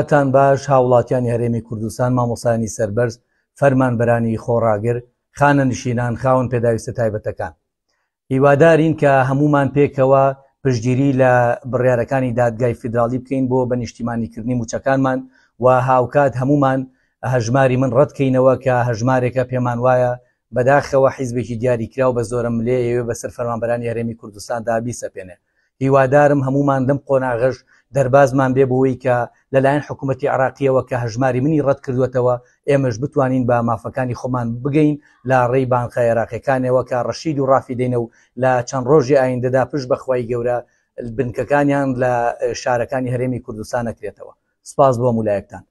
کاتان باش هاوڵاتیانی هەرێمی کوردستان مامۆسانی سربەرز فەرمانبەرانی خۆڕاگر خانە نشینان خاون پێداویستە تایبەتەکان هیوادارین کە هەمومان پێکەوە پشتگیری لە بڕیارەکانی دادگای فیدراالی بکەین بۆ بە نیشتیمانیکردنی موچەکانمان و هاوکات هەمومان هەژماری من ڕەتکەینەوە کە هەژمارێکە پێمان وایە بەداخەوە حیزبێکی دیاریکرااو بە زۆرم لێ ئێوێ بەسەر فەرمانبەرانی هەرێمی کوردستان دابی سەپێنێت هیوادارم هەمومان دەم قۆناغەش دەربازمان بێ بۆەوەی کە لەلایەن حکوومەتتی عراقیەوە کە هەژماری منی ڕەت کردوێتەوە ئێمەش بتوانین بە مافەکانی خۆمان بگەین لا ڕێی بانخای عراقیەکانەوە کە ڕەشید و ڕافی دێنەوە لە چەند ڕۆژی ئایندەدا پشت بەخوای گەورە بنکەکانیان لە شارەکانی هەرێمی کوردستان نەکرێتەوە سپاس بۆ مولایەکتان